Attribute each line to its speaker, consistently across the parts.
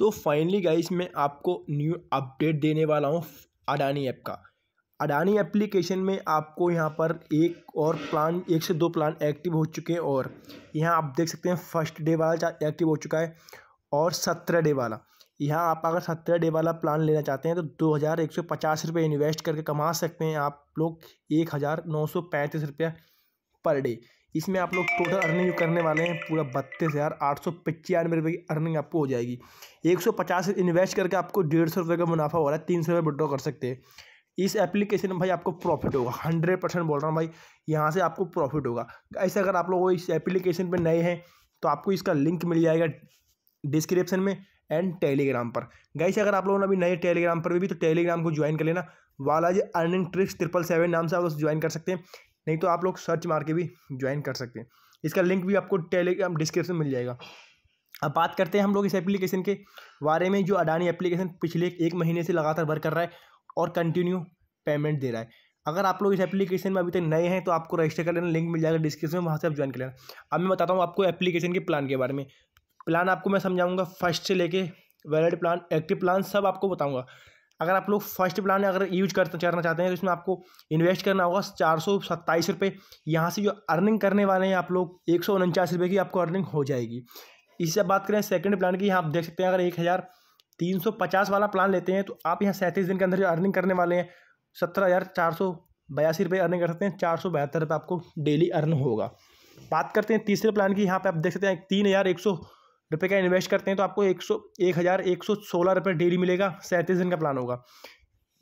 Speaker 1: तो finally guys मैं आपको न्यू अपडेट देने वाला हूँ अडानी ऐप का अडानी एप्लीकेशन में आपको यहाँ पर एक और प्लान एक से दो प्लान एक्टिव हो चुके हैं और यहाँ आप देख सकते हैं फर्स्ट डे वाला एक्टिव हो चुका है और सत्रह डे वाला यहाँ आप अगर सत्रह डे वाला प्लान लेना चाहते हैं तो दो हज़ार एक सौ पचास रुपये इन्वेस्ट करके कमा सकते हैं आप लोग एक हज़ार नौ सौ पैंतीस रुपया पर डे इसमें आप लोग टोटल अर्निंग करने वाले हैं पूरा बत्तीस हज़ार आठ सौ पचानवे रुपये की अर्निंग आपको हो जाएगी एक सौ पचास इन्वेस्ट करके आपको डेढ़ सौ रुपये का मुनाफा हो रहा है तीन सौ रुपये विड्रॉ कर सकते हैं इस एप्लीकेशन में भाई आपको प्रॉफिट होगा हंड्रेड परसेंट बोल रहा हूँ भाई यहाँ से आपको प्रॉफिट होगा ऐसे अगर आप लोग इस एप्लीकेशन पर नए हैं तो आपको इसका लिंक मिल जाएगा डिस्क्रिप्शन में एंड टेलीग्राम पर गई अगर आप लोगों ने अभी नए टेलीग्राम पर भी, तो टेलीग्राम को ज्वाइन कर लेना वाला G earning tricks triple seven नाम से आप उस ज्वाइन कर सकते हैं नहीं तो आप लोग सर्च मार के भी ज्वाइन कर सकते हैं इसका लिंक भी आपको टेलीग्राम डिस्क्रिप्शन मिल जाएगा अब बात करते हैं हम लोग इस एप्लीकेशन के बारे में जो अडानी एप्लीकेशन पिछले एक महीने से लगातार वर्क कर रहा है और कंटिन्यू पेमेंट दे रहा है अगर आप लोग इस एप्लीकेशन में अभी तक नए हैं तो आपको रजिस्टर कर लेना लिंक मिल जाएगा डिस्क्रिप्शन में वहाँ से आप ज्वाइन कर लेना अब मैं बताता हूँ आपको एप्लीकेशन के प्लान के बारे में प्लान आपको मैं समझाऊँगा फर्स्ट से लेके वैलिड प्लान एक्टिव प्लान सब आपको बताऊँगा अगर आप लोग फर्स्ट प्लान अगर यूज करना करना चाहते हैं तो इसमें आपको इन्वेस्ट करना होगा चार सौ सत्ताईस रुपये यहाँ से जो अर्निंग करने वाले हैं आप लोग एक सौ उनचास रुपये की आपको अर्निंग हो जाएगी इससे बात करें सेकंड प्लान की यहाँ आप देख सकते हैं अगर एक हज़ार तीन सौ पचास वाला प्लान लेते हैं तो आप यहाँ सैंतीस दिन के अंदर जो अर्निंग करने वाले हैं सत्रह हज़ार चार सौ बयासी रुपये अर्निंग कर सकते हैं चार सौ बहत्तर रुपये आपको डेली अर्न होगा बात करते हैं तीसरे प्लान की यहाँ पर आप देख सकते हैं तीन हज़ार एक सौ रुपये का इन्वेस्ट करते हैं तो आपको एक सौ एक हज़ार एक सौ सोलह रुपये डेली मिलेगा सैंतीस दिन का प्लान होगा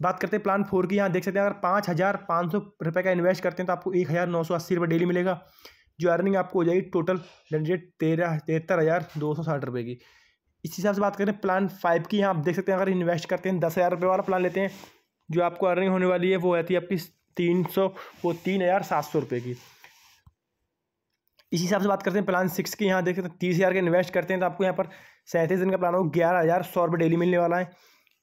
Speaker 1: बात करते हैं प्लान फोर की यहाँ देख सकते हैं अगर पाँच हज़ार पाँच सौ रुपये का इन्वेस्ट करते हैं तो आपको एक हज़ार नौ सौ अस्सी रुपये डेली मिलेगा जो अर्निंग आपको हो जाएगी टोटल जनरेट तेरह तिहत्तर हज़ार दो सौ साठ रुपये की इस हिसाब से बात करें प्लान फाइव की यहाँ आप देख सकते हैं अगर इन्वेस्ट करते हैं दस हज़ार रुपये वाला प्लान लेते हैं जो आपको अर्निंग होने वाली है वो रहती है आपकी तीन सौ वो तीन हज़ार सात सौ रुपये की इसी हिसाब से बात करते हैं प्लान सिक्स की यहाँ देखते हैं तीस हज़ार के इन्वेस्ट करते हैं तो आपको यहाँ पर सैंतीस दिन का प्लान होगा ग्यारह हज़ार सौ रुपये डेली मिलने वाला है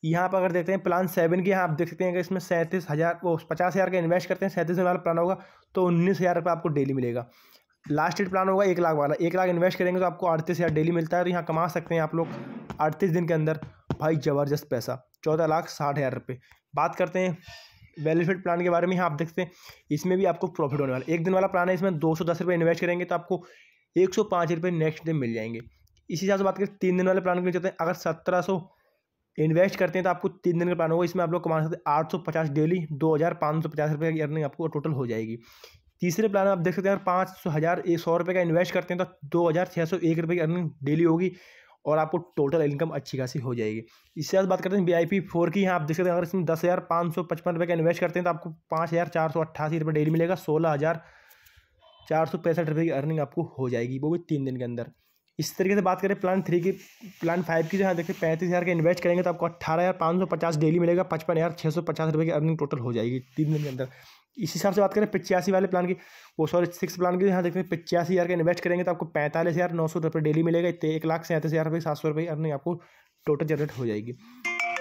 Speaker 1: यहाँ पर अगर देखते हैं प्लान सेवन की यहाँ आप देख सकते हैं कि इसमें सैंतीस हज़ार वो पचास हज़ार का इन्वेस्ट करते हैं सैंतीस दिन वाला प्लान होगा तो उन्नीस हज़ार रुपये आपको डेली मिलेगा लास्ट डेट प्लान होगा एक लाख वाला एक लाख इन्वेस्ट करेंगे तो आपको अड़तीस हज़ार डेली मिलता है तो यहाँ कमा सकते हैं आप लोग अड़तीस दिन के अंदर भाई ज़बरदस्त पैसा चौदह लाख साठ हज़ार रुपये बात करते हैं वेलफेयर प्लान के बारे में आप देखते हैं इसमें भी आपको प्रॉफिट होने वाला एक दिन वाला प्लान है इसमें दो सौ दस रुपये इन्वेस्ट करेंगे तो आपको एक सौ पाँच रुपये नेक्स्ट डे मिल जाएंगे इसी हिसाब से बात करें तीन दिन वाले प्लान के लिए चलते हैं अगर सत्रह सौ इन्वेस्ट करते हैं तो आपको तीन दिन का प्लान होगा इसमें आप लोग कमा सकते हैं आठ सौ पचास डेली दो हज़ार पाँच सौ पचास रुपये की अर्निंग आपको टोटल हो जाएगी तीसरे प्लान में आप देख सकते हैं अगर पाँच सौ हज़ार एक सौ रुपये का इन्वेस्ट करते हैं तो दो हज़ार छः सौ एक रुपये की अर्निंग डेली होगी और आपको टोटल इनकम अच्छी खासी हो जाएगी इससे बात करते हैं वी आई पी फोर की यहाँ आप देख सकते हैं अगर इसमें दस हज़ार पाँच सौ पचपन रुपये का इन्वेस्ट करते हैं तो आपको पाँच हज़ार चार सौ अट्ठासी रुपये डेली मिलेगा सोलह हज़ार चार सौ पैंसठ रुपये की अर्निंग आपको हो जाएगी वो भी तीन दिन के अंदर इस तरीके से बात करें प्लान थ्री की प्लान फाइव की जहाँ देखते हैं पैंतीस हज़ार का इन्वेस्ट करेंगे तो आपको अट्ठारह हज़ार पाँच सौ पचास डेली मिलेगा पचपन हज़ार छः सौ पचास रुपये की अर्निंग टोटल हो जाएगी तीन दिन के अंदर इस हिसाब से बात करें पचासी वाले प्लान की वो सॉरी सिक्स प्लान की यहाँ देखते हैं पचासी हज़ार का इन्वेस्ट करेंगे तो आपको पैंतालीस हज़ार नौ सौ रुपये डेली मिलेगा एक लाख सैंतीस हज़ार रुपये सात सौ रुपये अर्निंग आपको टोटल जनरेट हो जाएगी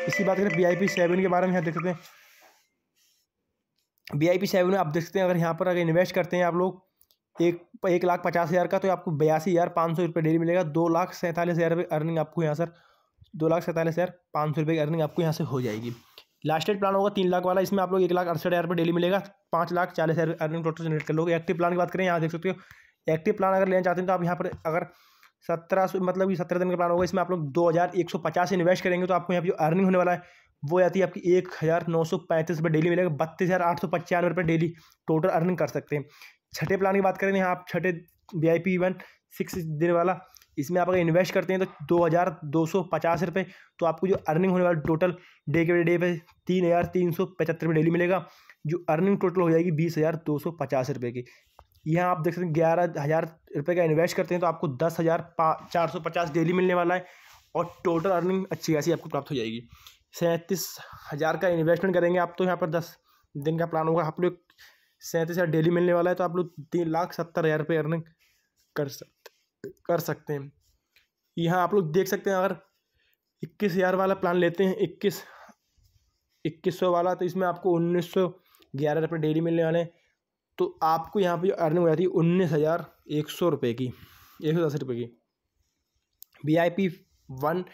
Speaker 1: इसी बात करें बी आई पी सेवन के बारे में यहाँ देखते हैं बी आई पी सेवन में आप देखते हैं अगर यहाँ पर अगर इन्वेस्ट करते हैं आप लोग एक एक लाख पचास हज़ार का तो आपको बयासी हज़ार पाँच सौ रुपये डेली मिलेगा दो लाख सैंतालीस हज़ार रुपये अर्निंग आपको यहाँ सर दो लाख सैंतालीस हज़ार पाँच सौ रुपये की अर्निंग आपको यहाँ से हो जाएगी लास्ट एड प्लान होगा तीन लाख वाला इसमें आप लोग एक लाख अड़सठ हज़ार रुपये डेली मिलेगा पाँच लाख चालीस हज़ार अर्निंग टोटल जनरेट कर लोगे एक्टिव प्लान की बात करें यहाँ देख सकते हो एक्टिव प्लान अगर लेना चाहते हैं तो आप यहाँ पर अगर सत्रह सौ मतलब कि सत्रह दिन का प्लान होगा इसमें आप लोग दो हज़ार एक सौ पचास इन्वेस्ट करेंगे तो आपको यहाँ पर जो अर्निंग होने वाला है वो आती है आपकी एक हज़ार नौ सौ पैंतीस रुपये डेली मिलेगा बत्तीस हज़ार आठ सौ पचानवे रुपये डेली टोटल अर्निंग कर सकते हैं छठे प्लान की बात करें यहाँ आप छठे V I P one six दिन वाला इसमें आप अगर इन्वेस्ट करते हैं तो दो हज़ार दो सौ पचास रुपये तो आपको जो अर्निंग होने वाला टोटल डे के डे पे तीन हज़ार तीन सौ पचहत्तर रुपये डेली मिलेगा जो अर्निंग टोटल हो जाएगी बीस हज़ार दो सौ पचास रुपये की यहाँ आप देख सकते हैं ग्यारह हज़ार रुपये का इन्वेस्ट करते हैं तो आपको दस हज़ार चार सौ पचास डेली मिलने वाला है और टोटल अर्निंग अच्छी खासी आपको प्राप्त हो जाएगी सैंतीस हज़ार का इन्वेस्टमेंट करेंगे आप तो यहाँ पर दस दिन का प्लान होगा आप लोग सैंतीस हज़ार डेली मिलने वाला है तो आप लोग तीन लाख सत्तर हज़ार रुपये अर्निंग कर सकते कर सकते हैं यहाँ आप लोग देख सकते हैं अगर इक्कीस हज़ार वाला प्लान लेते हैं इक्कीस इक्कीस सौ वाला तो इसमें आपको उन्नीस सौ ग्यारह रुपये डेली मिलने वाले तो आपको यहाँ पे अर्निंग हो जाती है उन्नीस हज़ार एक सौ रुपये की एक सौ दस रुपये की वी आई पी वन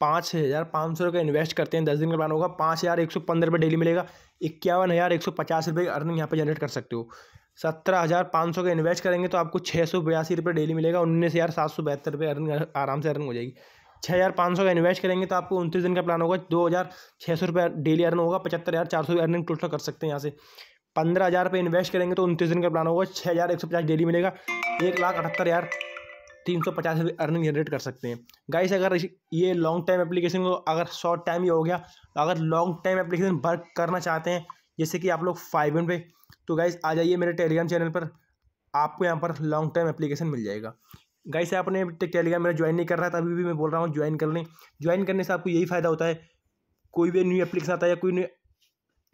Speaker 1: पाँच हज़ार पाँच सौ रुपये इन्वेस्ट करते हैं दस दिन का प्लान होगा पाँच हज़ार एक सौ पंद्रह रुपये डेली मिलेगा इक्यावन हज़ार एक सौ पचास रुपये की अर्निंग यहाँ पर जनरेट कर सकते हो सत्रह हज़ार पाँच सौ का इन्वेस्ट करेंगे तो आपको छः सौ बयासी रुपये डेली मिलेगा उन्नीस हज़ार सात सौ बहत्तर रुपये अर्न आराम से अर्न हो जाएगी छः हज़ार पाँच सौ का इन्वेस्ट करेंगे तो आपको उनतीस दिन का प्लान होगा दो हज़ार छः सौ रुपये डेली अर्न होगा पचहत्तर हज़ार चार सौ अर्निंग टोटल कर सकते हैं यहाँ से पंद्रह हज़ार रुपये इन्वेस्ट करेंगे तो उनतीस दिन का प्लान होगा छः हज़ार एक सौ पचास डेली मिलेगा एक लाख अठहत्तर हज़ार तीन सौ पचास रुपये अर्निंग जनरेट कर सकते हैं गाइस अगर ये लॉन्ग टाइम एप्लीकेशन को अगर शॉर्ट टाइम ही हो गया अगर लॉन्ग टाइम एप्लीकेशन वर्क करना चाहते हैं जैसे कि आप लोग फाइव इन पे तो गाइस आ जाइए मेरे टेलीग्राम चैनल पर आपको यहाँ पर लॉन्ग टर्म एप्लीकेशन मिल जाएगा गाइस आपने टेलीग्राम मेरा ज्वाइन नहीं कर रहा था अभी भी मैं बोल रहा हूँ ज्वाइन कर लें ज्वाइन करने से आपको यही फ़ायदा होता है कोई भी न्यू एप्लीकेशन आता है या कोई न्यू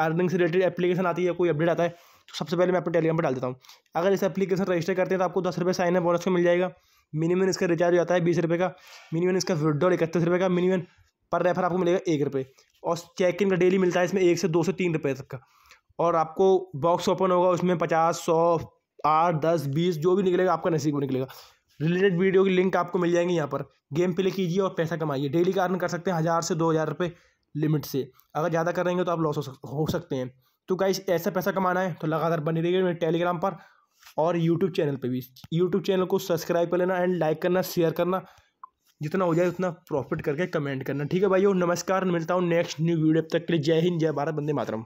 Speaker 1: अर्निंग से रिलेटेड एप्लीकेशन आती है या कोई अपडेट आता है तो सबसे पहले मैं आपको टेलीग्राम पर डाल देता हूँ अगर इस एप्लीकेशन रजिस्टर करते हैं तो आपको दस रुपये साइन बोनस का मिल जाएगा मिनिमम इसका रिचार्ज हो जाता है बीस रुपये का मिनिमम इसका विड्रॉल इकतीस रुपये का मिनिमम पर रेफर आपको मिलेगा एक रुपये और चेक इन का डेली मिलता है इसमें एक से दो से तीन रुपये तक का और आपको बॉक्स ओपन होगा उसमें पचास सौ आठ दस बीस जो भी निकलेगा आपका नसीब निकलेगा रिलेटेड वीडियो की लिंक आपको मिल जाएंगी यहाँ पर गेम प्ले कीजिए और पैसा कमाइए डेली का अर्न कर सकते हैं हज़ार से दो हज़ार रुपये लिमिट से अगर ज़्यादा करेंगे तो आप लॉस हो, हो सकते हैं तो गाइस ऐसा पैसा कमाना है तो लगातार बनी रहिए मेरे टेलीग्राम पर और यूट्यूब चैनल पर भी यूट्यूब चैनल को सब्सक्राइब कर लेना एंड लाइक करना शेयर करना जितना हो जाए उतना प्रॉफिट करके कमेंट करना ठीक है भाई नमस्कार मिलता हूँ नेक्स्ट न्यू वीडियो तक के लिए जय हिंद जय भारत बंदे मातरम